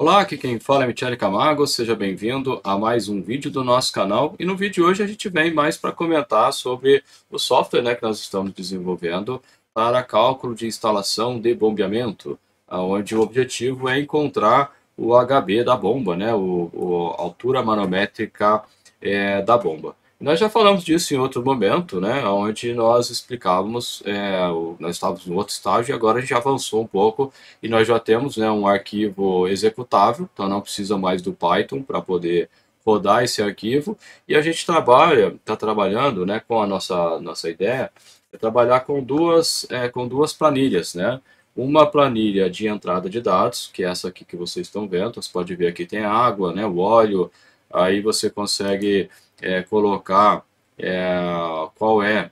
Olá, aqui quem fala é Michele Camargo, seja bem-vindo a mais um vídeo do nosso canal. E no vídeo de hoje a gente vem mais para comentar sobre o software né, que nós estamos desenvolvendo para cálculo de instalação de bombeamento, ah, onde o objetivo é encontrar o HB da bomba, né, o, o altura manométrica é, da bomba. Nós já falamos disso em outro momento, né, onde nós explicávamos, é, o, nós estávamos no outro estágio e agora a gente avançou um pouco e nós já temos né, um arquivo executável, então não precisa mais do Python para poder rodar esse arquivo e a gente trabalha, está trabalhando né, com a nossa, nossa ideia, é trabalhar com duas, é, com duas planilhas, né, uma planilha de entrada de dados, que é essa aqui que vocês estão vendo, você pode ver aqui tem água, né, o óleo, aí você consegue é, colocar é, qual é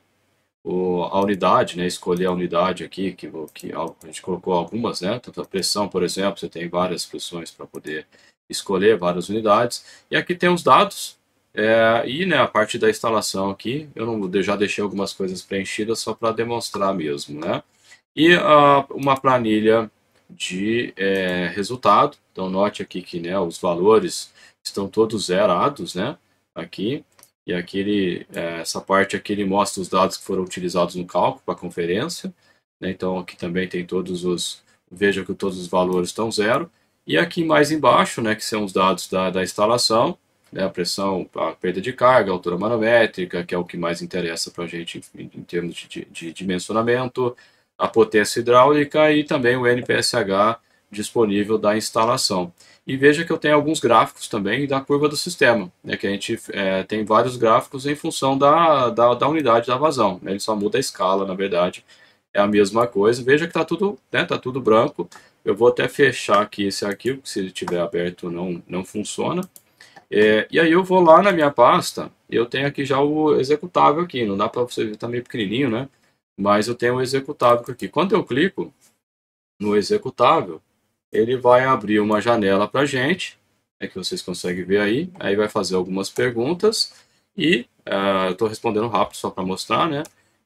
o, a unidade, né? Escolher a unidade aqui, que, que a gente colocou algumas, né? Tanto a pressão, por exemplo, você tem várias pressões para poder escolher várias unidades. E aqui tem os dados, é, e né, a parte da instalação aqui, eu não, já deixei algumas coisas preenchidas só para demonstrar mesmo, né? E uma planilha de é, resultado, então note aqui que né, os valores estão todos zerados, né? aqui. E aqui ele, é, essa parte aqui ele mostra os dados que foram utilizados no cálculo para a conferência. Né? Então aqui também tem todos os, veja que todos os valores estão zero. E aqui mais embaixo, né, que são os dados da, da instalação, né, a pressão, a perda de carga, a altura manométrica, que é o que mais interessa para a gente em, em termos de, de, de dimensionamento, a potência hidráulica e também o NPSH, disponível da instalação. E veja que eu tenho alguns gráficos também da curva do sistema, né, que a gente é, tem vários gráficos em função da, da, da unidade da vazão, né, ele só muda a escala, na verdade, é a mesma coisa. Veja que está tudo, né, tá tudo branco, eu vou até fechar aqui esse arquivo, que se ele estiver aberto não, não funciona. É, e aí eu vou lá na minha pasta, eu tenho aqui já o executável aqui, não dá para você ver, tá meio pequenininho, né? Mas eu tenho o executável aqui. Quando eu clico no executável, ele vai abrir uma janela para a gente, é que vocês conseguem ver aí. Aí vai fazer algumas perguntas e uh, ah, estou respondendo rápido só para mostrar, né?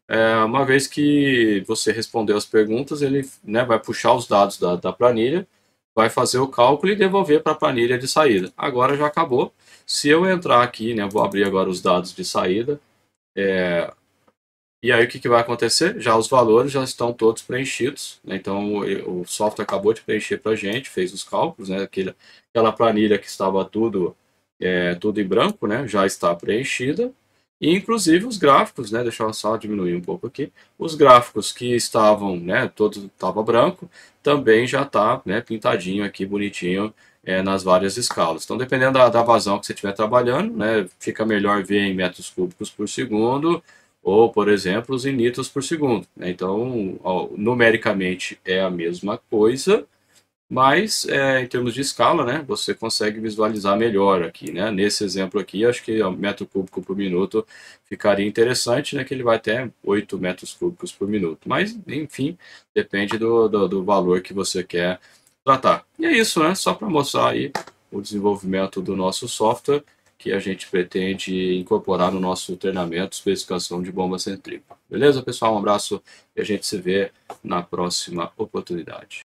É, uma vez que você respondeu as perguntas, ele né, vai puxar os dados da, da planilha, vai fazer o cálculo e devolver para a planilha de saída. Agora já acabou. Se eu entrar aqui, né, vou abrir agora os dados de saída, é, e aí o que, que vai acontecer? Já os valores já estão todos preenchidos, né? então o, software acabou de preencher para a gente, fez os cálculos, né? Aquela, aquela planilha que estava tudo, é, tudo em branco, né? já está preenchida, e inclusive os gráficos, né? deixa eu só diminuir um pouco aqui, os gráficos que estavam, né? todo estava branco, também já está né? pintadinho aqui, bonitinho, é, nas várias escalas. Então, dependendo da, da vazão que você estiver trabalhando, né? fica melhor ver em metros cúbicos por segundo, ou, por exemplo, os initos por segundo. Né? Então, ó, numericamente é a mesma coisa, mas é, em termos de escala, né, você consegue visualizar melhor aqui, né? Nesse exemplo aqui, acho que metro cúbico por minuto ficaria interessante, né? Que ele vai até 8 metros cúbicos por minuto. Mas, enfim, depende do, do, do valor que você quer tratar. E é isso, né? Só para mostrar aí o desenvolvimento do nosso software que a gente pretende incorporar no nosso treinamento especificação de bomba centrípeta. Beleza, pessoal? Um abraço e a gente se vê na próxima oportunidade.